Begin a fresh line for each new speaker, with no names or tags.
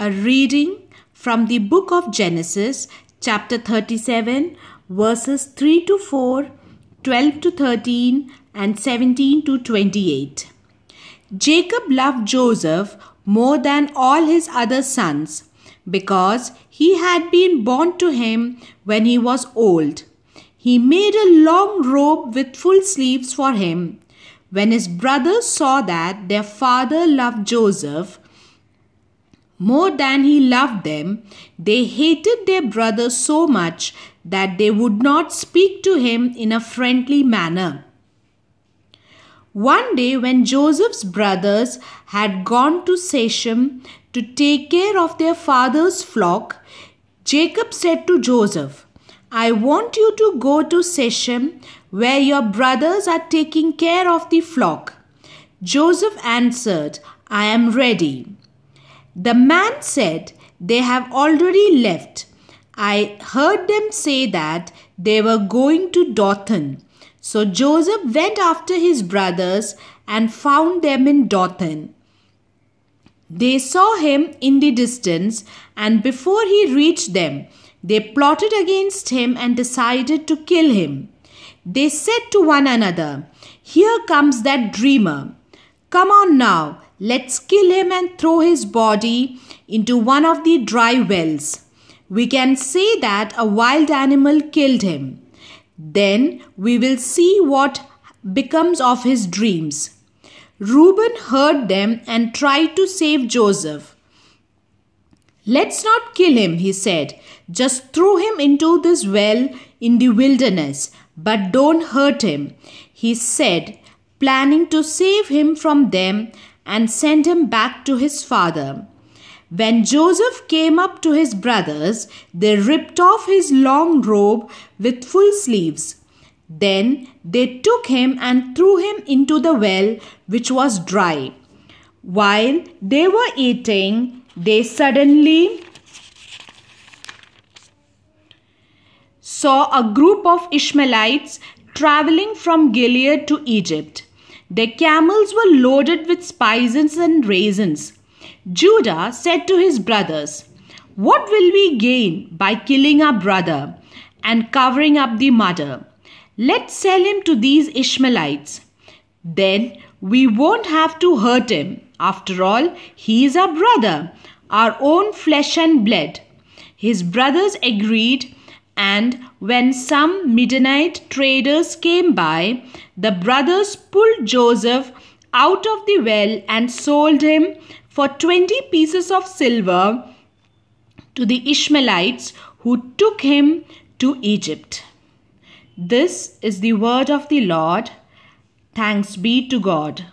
A reading from the book of Genesis, chapter 37, verses 3 to 4, 12 to 13, and 17 to 28. Jacob loved Joseph more than all his other sons because he had been born to him when he was old. He made a long robe with full sleeves for him. When his brothers saw that their father loved Joseph, more than he loved them, they hated their brother so much that they would not speak to him in a friendly manner. One day, when Joseph's brothers had gone to Sechem to take care of their father's flock, Jacob said to Joseph, I want you to go to Sechem where your brothers are taking care of the flock. Joseph answered, I am ready. The man said, They have already left. I heard them say that they were going to Dothan. So Joseph went after his brothers and found them in Dothan. They saw him in the distance, and before he reached them, they plotted against him and decided to kill him. They said to one another, Here comes that dreamer. Come on now, Let's kill him and throw his body into one of the dry wells. We can say that a wild animal killed him. Then we will see what becomes of his dreams. Reuben heard them and tried to save Joseph. Let's not kill him, he said. Just throw him into this well in the wilderness, but don't hurt him, he said, planning to save him from them and sent him back to his father. When Joseph came up to his brothers, they ripped off his long robe with full sleeves. Then they took him and threw him into the well, which was dry. While they were eating, they suddenly saw a group of Ishmaelites traveling from Gilead to Egypt. Their camels were loaded with spices and raisins. Judah said to his brothers, What will we gain by killing our brother and covering up the mother? Let's sell him to these Ishmaelites. Then we won't have to hurt him. After all, he is our brother, our own flesh and blood. His brothers agreed and when some midnight traders came by, the brothers pulled Joseph out of the well and sold him for 20 pieces of silver to the Ishmaelites who took him to Egypt. This is the word of the Lord. Thanks be to God.